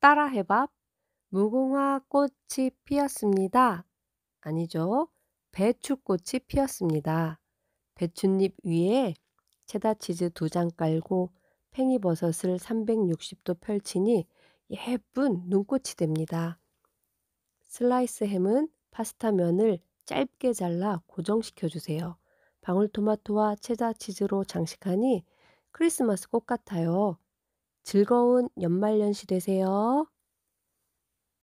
따라해봐. 무궁화 꽃이 피었습니다. 아니죠. 배추꽃이 피었습니다. 배춧잎 위에 체다치즈 두 장 깔고 팽이버섯을 360도 펼치니 예쁜 눈꽃이 됩니다. 슬라이스 햄은 파스타 면을 짧게 잘라 고정시켜 주세요. 방울토마토와 체다치즈로 장식하니 크리스마스 꽃 같아요. 즐거운 연말연시 되세요.